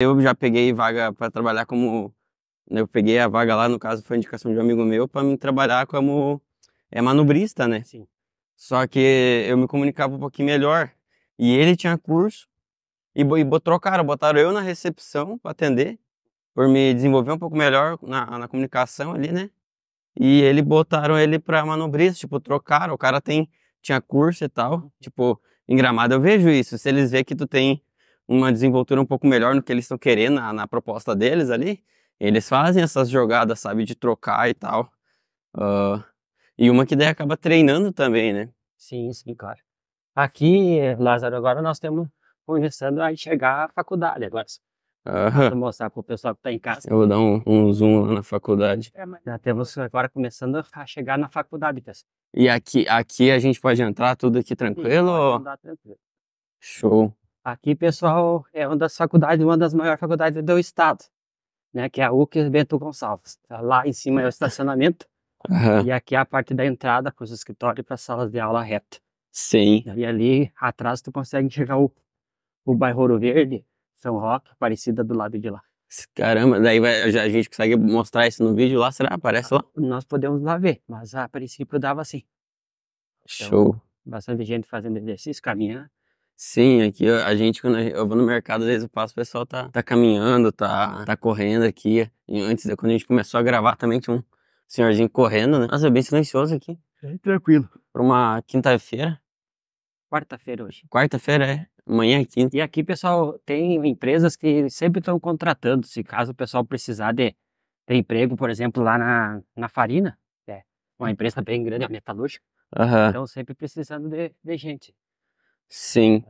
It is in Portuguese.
Eu já peguei vaga para trabalhar como. Né, eu peguei a vaga lá, no caso, foi indicação de um amigo meu, para me trabalhar como é, eh, manobrista, né? Sim. Só que eu me comunicava um pouquinho melhor. E ele tinha curso e, e trocaram, botaram eu na recepção para atender, por me desenvolver um pouco melhor na, na comunicação ali, né? E ele botaram ele para manobrista, tipo, trocaram. O cara tem, tinha curso e tal. Uhum. Tipo, em gramado eu vejo isso. Se eles vê que tu tem uma desenvoltura um pouco melhor no que eles estão querendo na, na, proposta deles ali, eles fazem essas jogadas, sabe, de trocar e tal. Uh, e uma que daí acaba treinando também, né? Sim, sim, claro. Aqui, Lázaro, agora nós estamos começando a chegar à faculdade agora. Uhum. Vou mostrar para o pessoal que está em casa. Eu vou dar um, um zoom lá na faculdade. É, mas já temos agora começando a chegar na faculdade, pessoal. E aqui, aqui a gente pode entrar tudo aqui tranquilo? Sim, pode tranquilo. Show. Aqui, pessoal, é uma das faculdades, uma das maiores faculdades do estado, né? Que é a UC Bento Gonçalves. Tá lá em cima é o estacionamento. Uhum. E aqui é a parte da entrada para os escritórios e para as salas de aula reta. Sim. E ali atrás tu consegue enxergar o, o bairro Ouro Verde, São Roque, parecida do lado de lá. Caramba, daí vai, a gente consegue mostrar isso no vídeo lá, será? Aparece lá? Ah, nós podemos lá ver, mas a princípio dava assim. Então, Show. Bastante gente fazendo exercício, caminhando. Sim, aqui a gente, quando eu vou no mercado, às vezes eu passo, o pessoal tá, tá caminhando, tá, tá correndo aqui. E antes, quando a gente começou a gravar também, tinha um senhorzinho correndo, né? Nossa, é bem silencioso aqui. É, tranquilo. Pra uma quinta-feira. Quarta-feira hoje. Quarta-feira, é. Amanhã é quinta. E aqui, pessoal, tem empresas que sempre estão contratando, se caso o pessoal precisar de, de emprego, por exemplo, lá na, na Farina, é uma empresa bem grande, a metalúrgica. Uhum. Então, sempre precisando de, de gente. Sim.